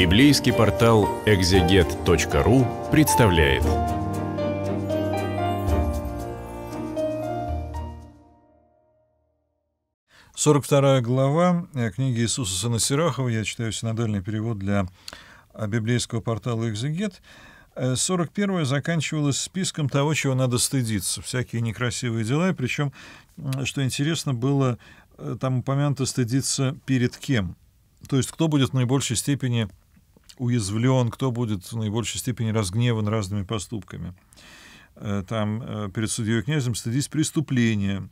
Библейский портал экзегет.ру представляет. Сорок вторая глава э, книги Иисуса Сына Сирахова. Я читаю синодальный перевод для э, библейского портала «Экзегет». 41 э, заканчивалась списком того, чего надо стыдиться, всякие некрасивые дела, причем, что интересно, было там упомянуто стыдиться перед кем, то есть кто будет в наибольшей степени уязвлен, кто будет в наибольшей степени разгневан разными поступками. Э, там э, перед судьей князем стыдись преступления,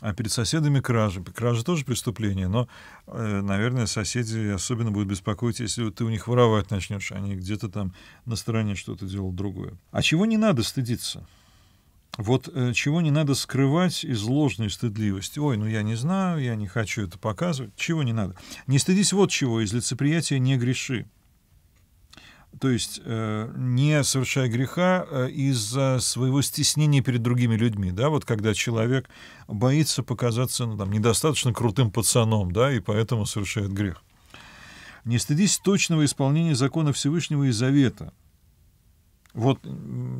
а перед соседами кражи. кражи тоже преступление, но, э, наверное, соседи особенно будут беспокоить, если ты у них воровать начнешь, а где-то там на стороне что-то делал другое. А чего не надо стыдиться? Вот чего не надо скрывать из ложной стыдливости. Ой, ну я не знаю, я не хочу это показывать. Чего не надо? Не стыдись вот чего, из лицеприятия не греши. То есть э, не совершая греха э, из-за своего стеснения перед другими людьми, да, вот когда человек боится показаться ну, там, недостаточно крутым пацаном, да, и поэтому совершает грех. Не стыдись точного исполнения закона Всевышнего и Завета. Вот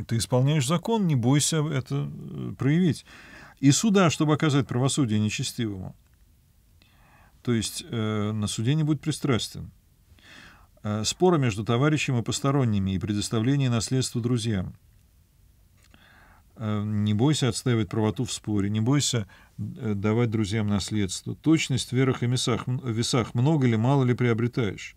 ты исполняешь закон, не бойся это э, проявить. И суда, чтобы оказать правосудие нечестивому. То есть э, на суде не будет пристрастен. Э, спора между товарищем и посторонними и предоставление наследства друзьям. Э, не бойся отстаивать правоту в споре, не бойся э, давать друзьям наследство. Точность в верах и весах, весах много ли, мало ли приобретаешь.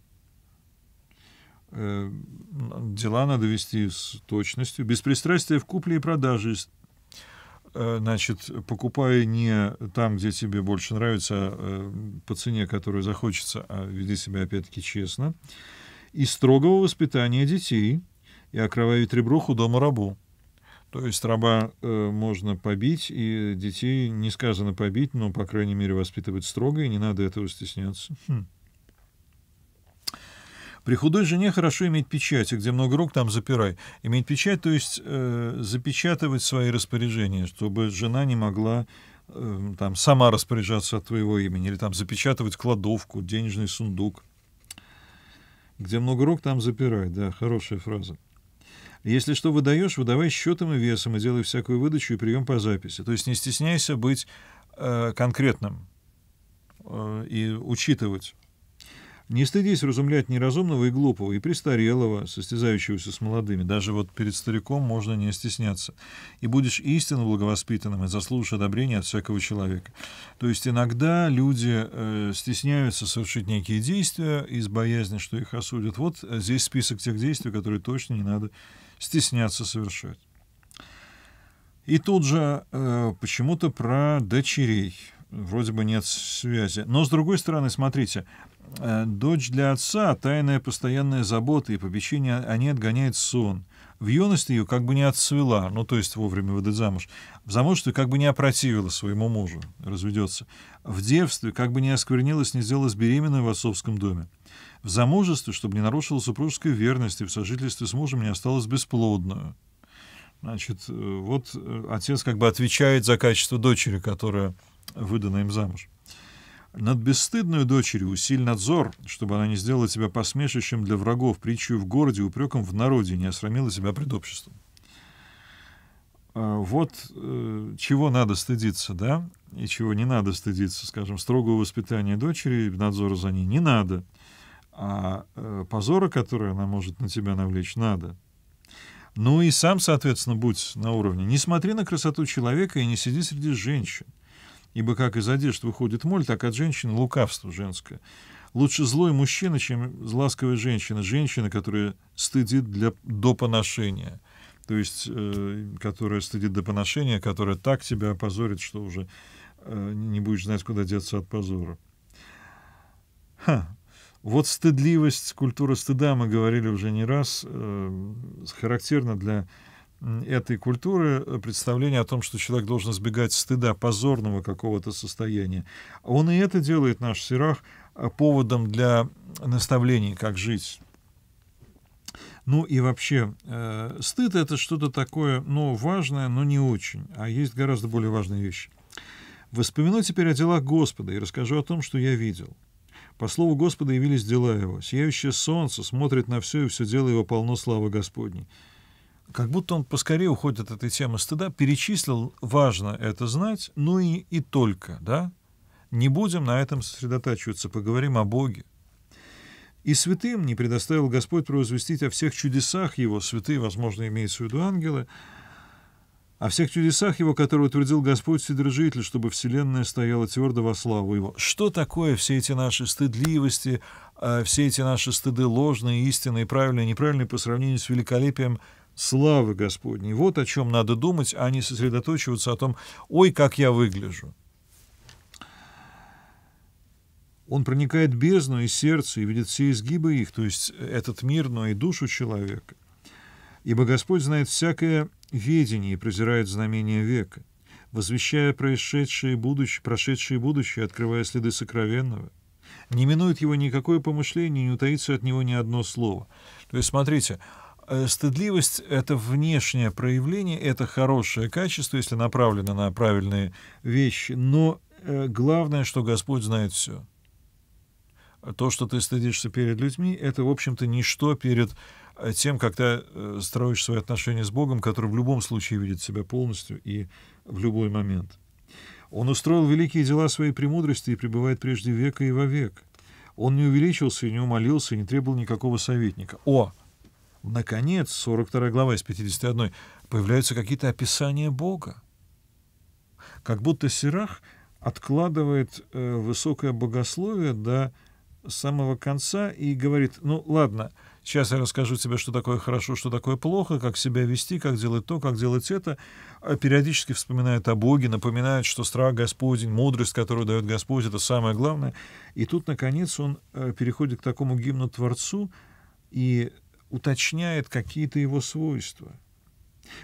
Дела надо вести с точностью, беспристрастие в купле и продаже, Э, значит, покупай не там, где тебе больше нравится, а э, по цене, которую захочется, а веди себя, опять-таки, честно. И строгого воспитания детей, и окровавить ребруху дома рабу. То есть раба э, можно побить, и детей не сказано побить, но, по крайней мере, воспитывать строго, и не надо этого стесняться. Хм. При худой жене хорошо иметь печати, где много рук, там запирай. Иметь печать, то есть э, запечатывать свои распоряжения, чтобы жена не могла э, там сама распоряжаться от твоего имени, или там запечатывать кладовку, денежный сундук. Где много рук, там запирай, да, хорошая фраза. Если что выдаешь, выдавай счетом и весом, и делай всякую выдачу и прием по записи. То есть не стесняйся быть э, конкретным э, и учитывать не стыдись разумлять неразумного и глупого, и престарелого, состязающегося с молодыми. Даже вот перед стариком можно не стесняться. И будешь истинно благовоспитанным и заслужишь одобрения от всякого человека. То есть иногда люди э, стесняются совершить некие действия из боязни, что их осудят. Вот э, здесь список тех действий, которые точно не надо стесняться совершать. И тут же э, почему-то про дочерей. Вроде бы нет связи. Но, с другой стороны, смотрите, Э, дочь для отца — тайная постоянная забота и попечение о ней отгоняет сон. В юности ее как бы не отцвела, ну, то есть вовремя выдать замуж. В замужестве как бы не опротивила своему мужу, разведется. В девстве как бы не осквернилась, не сделалась беременной в отцовском доме. В замужестве, чтобы не нарушила супружеской верности, в сожительстве с мужем не осталась бесплодную. Значит, э, вот э, отец как бы отвечает за качество дочери, которая выдана им замуж. Над бесстыдную дочерью усиль надзор, чтобы она не сделала тебя посмешищем для врагов, притчей в городе, упреком в народе, не осрамила себя пред обществом. А, вот э, чего надо стыдиться, да, и чего не надо стыдиться, скажем, строгого воспитания дочери, надзора за ней не надо, а э, позора, который она может на тебя навлечь, надо. Ну и сам, соответственно, будь на уровне. Не смотри на красоту человека и не сиди среди женщин ибо как из одежды выходит моль, так от женщины лукавство женское. Лучше злой мужчина, чем ласковая женщина, женщина, которая стыдит для, до поношения, то есть э, которая стыдит до поношения, которая так тебя опозорит, что уже э, не будешь знать, куда деться от позора. Ха. Вот стыдливость, культура стыда, мы говорили уже не раз, э, характерна для этой культуры э, представление о том, что человек должен избегать стыда, позорного какого-то состояния. Он и это делает, наш Сирах, э, поводом для наставлений, как жить. Ну и вообще, э, стыд это что-то такое, ну, важное, но не очень, а есть гораздо более важные вещи. «Воспомяну теперь о делах Господа и расскажу о том, что я видел. По слову Господа явились дела его. Сияющее солнце смотрит на все, и все дело его полно славы Господней как будто он поскорее уходит от этой темы стыда, перечислил, важно это знать, ну и, и только, да? Не будем на этом сосредотачиваться, поговорим о Боге. И святым не предоставил Господь произвестить о всех чудесах его, святые, возможно, имеются в виду ангелы, о всех чудесах его, которые утвердил Господь Вседержитель, чтобы вселенная стояла твердо во славу его. Что такое все эти наши стыдливости, э, все эти наши стыды ложные, истинные, правильные, неправильные по сравнению с великолепием славы Господней. Вот о чем надо думать, а не сосредоточиваться о том, ой, как я выгляжу. Он проникает бездну и сердце и видит все изгибы их, то есть этот мир, но и душу человека. Ибо Господь знает всякое ведение и презирает знамение века, возвещая происшедшее и будущее, прошедшее и будущее, открывая следы сокровенного. Не минует его никакое помышление, не утаится от него ни одно слово. То есть, смотрите, Э, стыдливость — это внешнее проявление, это хорошее качество, если направлено на правильные вещи. Но э, главное, что Господь знает все. А то, что ты стыдишься перед людьми, это, в общем-то, ничто перед э, тем, как ты строишь свои отношения с Богом, который в любом случае видит себя полностью и в любой момент. Он устроил великие дела своей премудрости и пребывает прежде века и во век. Он не увеличился и не умолился, и не требовал никакого советника. О! наконец, 42 глава из 51, появляются какие-то описания Бога. Как будто Сирах откладывает э, высокое богословие до самого конца и говорит, ну ладно, сейчас я расскажу тебе, что такое хорошо, что такое плохо, как себя вести, как делать то, как делать это. А периодически вспоминает о Боге, напоминает, что страх Господень, мудрость, которую дает Господь, это самое главное. И тут, наконец, он э, переходит к такому гимну Творцу, и уточняет какие-то его свойства.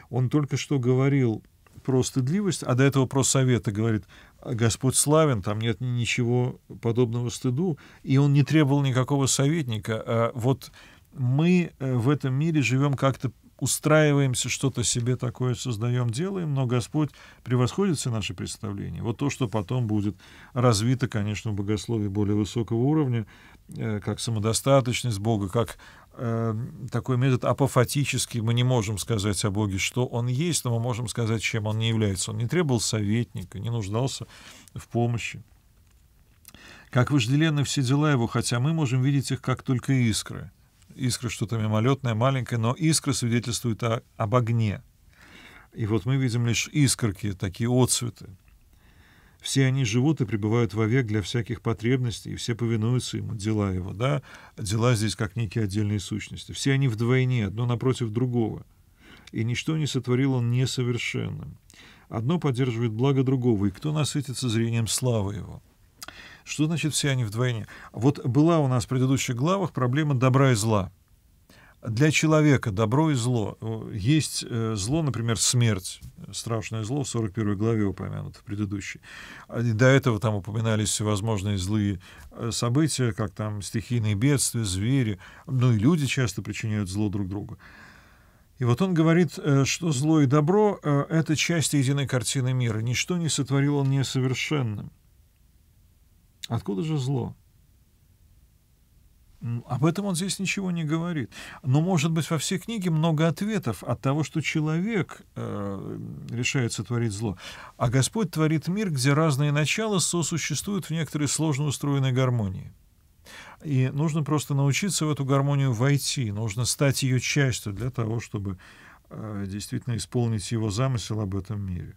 Он только что говорил про стыдливость, а до этого про совета говорит, Господь славен, там нет ничего подобного стыду, и он не требовал никакого советника. А вот мы э, в этом мире живем как-то устраиваемся, что-то себе такое создаем, делаем, но Господь превосходит все наши представления. Вот то, что потом будет развито, конечно, в богословии более высокого уровня, э, как самодостаточность Бога, как Эм, такой метод апофатический. Мы не можем сказать о Боге, что он есть, но мы можем сказать, чем он не является. Он не требовал советника, не нуждался в помощи. Как вожделенны все дела его, хотя мы можем видеть их как только искры. Искры что-то мимолетное, маленькое, но искры свидетельствуют о, об огне. И вот мы видим лишь искорки, такие отцветы. Все они живут и пребывают вовек для всяких потребностей, и все повинуются ему, дела его, да? Дела здесь как некие отдельные сущности. Все они вдвойне, одно напротив другого. И ничто не сотворил он несовершенным. Одно поддерживает благо другого, и кто насытится зрением славы его? Что значит все они вдвойне? Вот была у нас в предыдущих главах проблема добра и зла — для человека добро и зло. Э, есть э, зло, например, смерть. Страшное зло в 41 главе упомянуто, в предыдущей. А, до этого там упоминались всевозможные злые э, события, как там стихийные бедствия, звери. Ну и люди часто причиняют зло друг другу. И вот он говорит, что зло и добро — это части единой картины мира. Ничто не сотворил он несовершенным. Откуда же зло? — об этом он здесь ничего не говорит. Но, может быть, во всей книге много ответов от того, что человек э, решается творить зло, а Господь творит мир, где разные начала сосуществуют в некоторой сложно устроенной гармонии. И нужно просто научиться в эту гармонию войти, нужно стать ее частью для того, чтобы э, действительно исполнить его замысел об этом мире.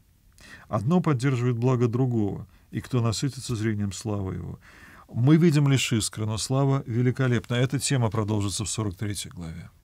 Одно поддерживает благо другого, и кто насытится зрением славы его — мы видим лишь искры, но слава великолепна. Эта тема продолжится в 43 главе.